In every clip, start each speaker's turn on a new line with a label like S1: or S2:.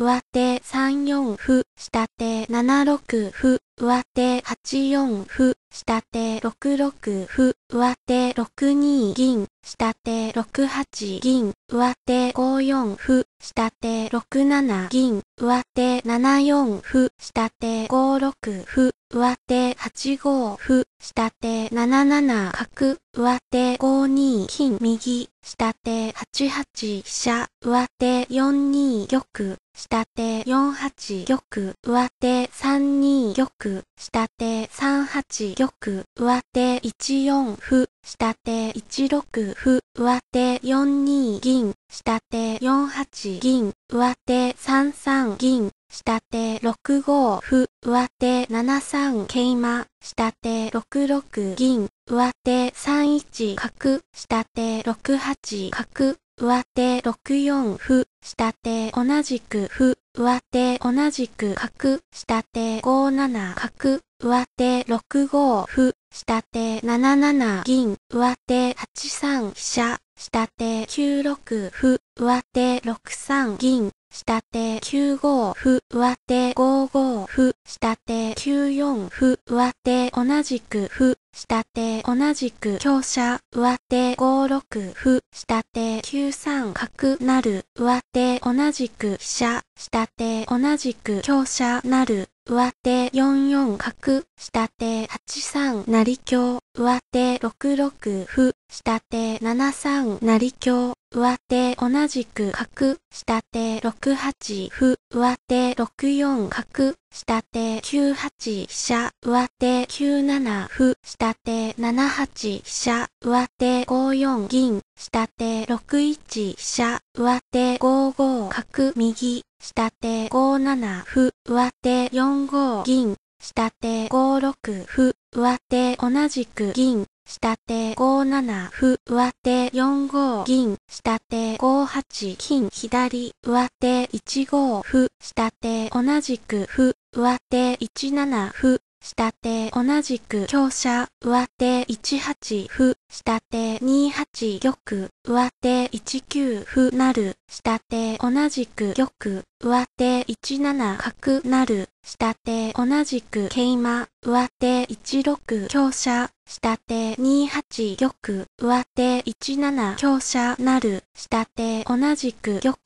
S1: 上手3四歩、下手7六歩、上手8四歩、下手6六歩、上手6二銀、下手6八銀、上手5四歩、下手6七銀、上手7四歩、下手5六歩、上手8五歩、下手7七角、上手5二金右、下手8八飛車、上手4二玉、下手4八玉、上手3二玉、下手3八玉、上手1四歩、下手1六歩、上手4二銀、下手4八銀、上手3三銀、下手6五歩、上手7三桂馬、下手6六銀、上手3一角、下手6八角、上手6四歩、下手同じく歩、上手同じく角、下手5七角、上手6五歩、下手7七銀、上手8三飛車、下手9六歩、上手6三銀、下手9五歩、上手5五歩、下手9四歩、上手同じく歩、下手同じく強者、上手5六歩、下手9三角なる、上手同じく飛車、下手同じく強者なる、上手4四角、下手8三成強上手6六歩、下手7三成香、上手同じく角、下手6八歩、上手6四角、下手9八飛車、上手9七歩、下手7八飛車、上手5四銀、下手6一飛車、上手5五角、右、下手5七歩、上手4五銀、下手5六歩、上手同じく銀、下手5七歩、上手4五銀、下手5八金、左、上手1五歩、下手同じく歩、上手1七歩、下手同じく強者、上手1八歩、下手2八玉、上手1九歩なる、下手同じく玉、上手1七角なる、下手同じく桂馬、上手一六香車、下手二八玉、上手一七香車なる、下手同じく玉、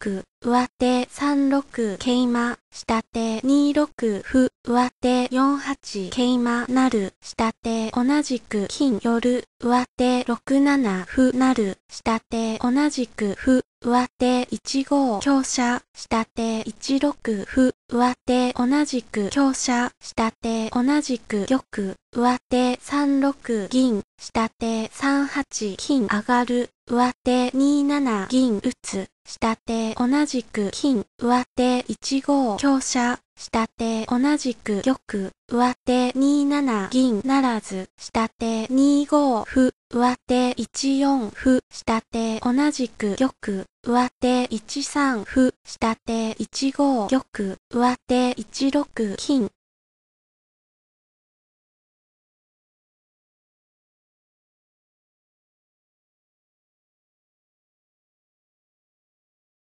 S1: 上手三六桂馬、下手二六歩、上手四八桂馬なる、下手同じく金寄る、上手6七歩る下手同じく歩、上手1五強者、下手1六歩、上手同じく強者、下手同じく玉、上手3六銀、下手3八金上がる、上手2七銀打つ、下手同じく金、上手1五強者、下手同じく玉、上手2七銀ならず、下手2五歩、上手1四歩、下手同じく玉、上手1三歩、下手1五玉、上手1六金、